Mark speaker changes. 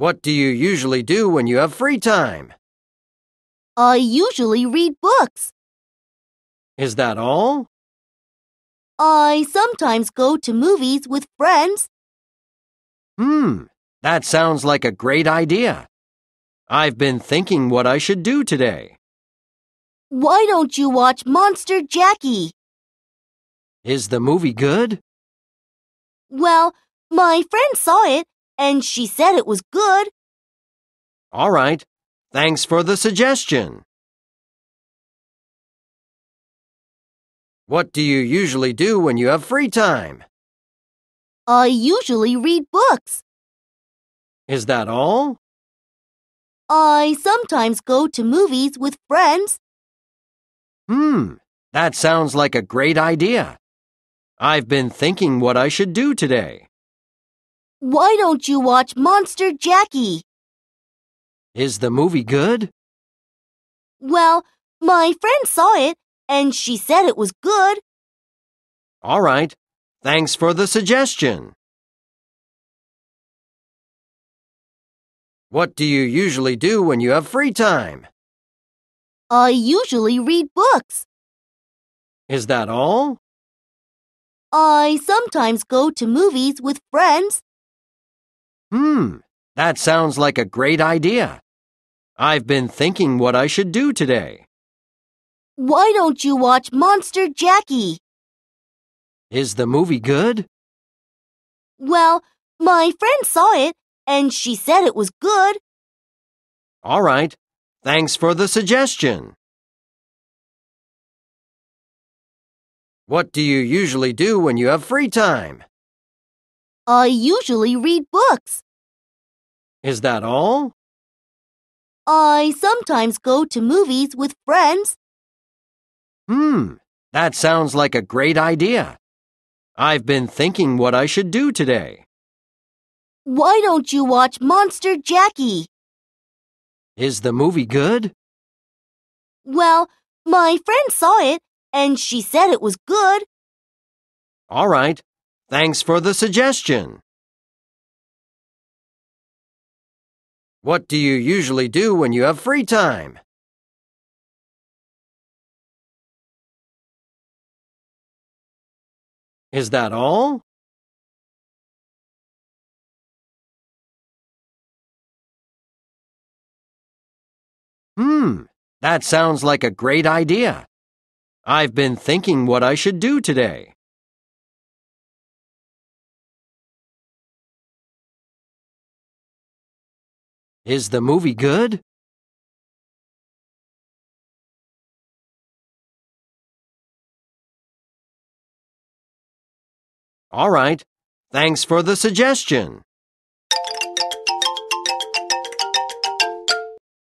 Speaker 1: What do you usually do when you have free time?
Speaker 2: I usually read books.
Speaker 3: Is that all?
Speaker 2: I sometimes go to movies with
Speaker 3: friends. Hmm, that sounds like a great idea. I've been thinking what I should do today.
Speaker 2: Why don't you watch Monster Jackie?
Speaker 3: Is the movie good?
Speaker 2: Well, my friend saw it and she said it was good.
Speaker 3: All
Speaker 1: right. Thanks for the suggestion. What do you usually do when you have free time?
Speaker 2: I usually read books.
Speaker 1: Is that all?
Speaker 2: I sometimes go to movies with friends. Hmm,
Speaker 3: that sounds like a great idea. I've been thinking what I should do today.
Speaker 2: Why don't you watch Monster Jackie?
Speaker 3: Is the movie good?
Speaker 2: Well, my friend saw it, and she said it was good.
Speaker 3: All right. Thanks for the suggestion.
Speaker 1: What do you usually do when you have free time?
Speaker 2: I usually read books.
Speaker 3: Is that all?
Speaker 2: I sometimes go to movies with friends.
Speaker 3: Hmm, that sounds like a great idea. I've been thinking what I should do today.
Speaker 2: Why don't you watch Monster Jackie?
Speaker 3: Is the movie good?
Speaker 2: Well, my friend saw it, and she said it was good.
Speaker 1: All right. Thanks for the suggestion. What do you usually do when you have free time?
Speaker 2: I usually read books.
Speaker 1: Is that all?
Speaker 2: I sometimes go to movies with friends.
Speaker 3: Hmm, that sounds like a great idea. I've been thinking what I should do today.
Speaker 2: Why don't you watch Monster Jackie?
Speaker 3: Is the movie good?
Speaker 2: Well, my friend saw it and she said it was good.
Speaker 3: All right, Thanks for the
Speaker 1: suggestion. What do you usually do when you have free time? Is that all? Hmm, that sounds like a great idea. I've been thinking what I should do today. Is the movie good? All right. Thanks for the suggestion.